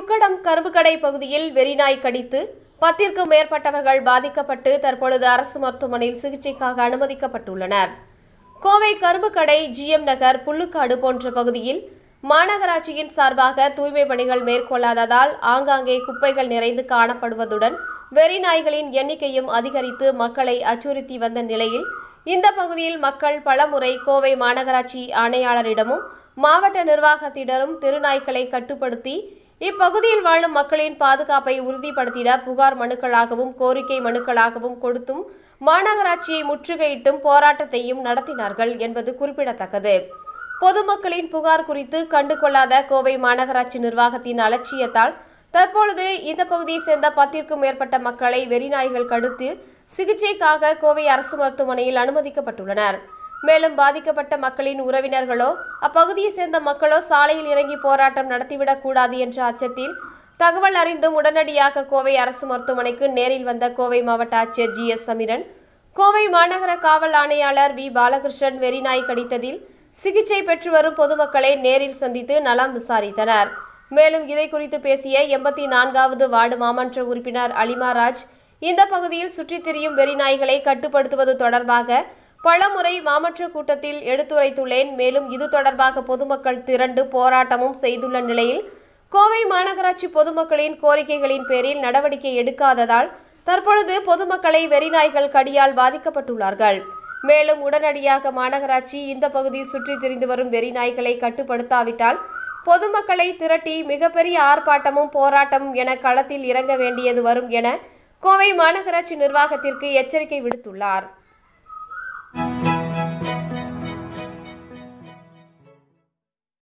உக்கடம் கரும்புக்கடை பகுதியில் வெறிநாய் கடித்து பத்திற்கும் மேற்பட்டவர்கள் பாதிக்கப்பட்டு தற்பொழுது அரசு மருத்துவமனையில் சிகிச்சைக்காக அனுமதிக்கப்பட்டுள்ளனர் கோவை கரும்புக்கடை எம் நகர் புல்லுக்காடு போன்ற பகுதியில் மாநகராட்சியின் சார்பாக தூய்மை பணிகள் மேற்கொள்ளாததால் ஆங்காங்கே குப்பைகள் நிறைந்து காணப்படுவதுடன் வெறி நாய்களின் எண்ணிக்கையும் அதிகரித்து மக்களை அச்சுறுத்தி வந்த நிலையில் இந்த பகுதியில் மக்கள் பலமுறை கோவை மாநகராட்சி ஆணையாளரிடமும் மாவட்ட நிர்வாகத்திடமும் திருநாய்களை கட்டுப்படுத்தி இப்பகுதியில் வாழும் மக்களின் பாதுகாப்பை உறுதிப்படுத்திட புகார் மனுக்களாகவும் கோரிக்கை மனுக்களாகவும் கொடுத்தும் மாநகராட்சியை முற்றுகையிட்டும் போராட்டத்தையும் நடத்தினார்கள் என்பது குறிப்பிடத்தக்கது பொதுமக்களின் புகார் குறித்து கண்டுகொள்ளாத கோவை மாநகராட்சி நிர்வாகத்தின் அலட்சியத்தால் தற்பொழுது இந்த பகுதியை சேர்ந்த பத்திற்கும் மேற்பட்ட மக்களை வெறிநாய்கள் கடுத்து சிகிச்சைக்காக கோவை அரசு மருத்துவமனையில் அனுமதிக்கப்பட்டுள்ளனர் மேலும் பாதிக்கப்பட்ட மக்களின் உறவினர்களோ அப்பகுதியை சேர்ந்த மக்களோ சாலையில் இறங்கி போராட்டம் நடத்திவிடக் கூடாது என்ற அச்சத்தில் தகவல் அறிந்தும் உடனடியாக கோவை அரசு மருத்துவமனைக்கு நேரில் வந்த கோவை மாவட்ட ஆட்சியர் ஜி எஸ் சமிரன் கோவை மாநகர காவல் ஆணையாளர் வி பாலகிருஷ்ணன் வெறிநாய் கடித்ததில் சிகிச்சை பெற்று வரும் பொதுமக்களை நேரில் சந்தித்து நலம் விசாரித்தனர் மேலும் இதை குறித்து பேசிய எண்பத்தி நான்காவது வார்டு மாமன்ற உறுப்பினர் அலிமாராஜ் இந்த பகுதியில் சுற்றித் திரியும் வெறிநாய்களை கட்டுப்படுத்துவது தொடர்பாக பலமுறை மாமற்ற கூட்டத்தில் எடுத்துரைத்துள்ளேன் மேலும் இது தொடர்பாக பொதுமக்கள் திரண்டு போராட்டமும் செய்துள்ள நிலையில் கோவை மாநகராட்சி பொதுமக்களின் கோரிக்கைகளின் பேரில் நடவடிக்கை எடுக்காததால் தற்பொழுது பொதுமக்களை வெறிநாய்கள் கடியால் பாதிக்கப்பட்டுள்ளார்கள் மேலும் உடனடியாக மாநகராட்சி இந்த பகுதி சுற்றி திரிந்து வரும் வெறிநாய்களை கட்டுப்படுத்தாவிட்டால் பொதுமக்களை திரட்டி மிகப்பெரிய ஆர்ப்பாட்டமும் போராட்டமும் என களத்தில் இறங்க வேண்டியது வரும் என கோவை மாநகராட்சி நிர்வாகத்திற்கு எச்சரிக்கை விடுத்துள்ளார்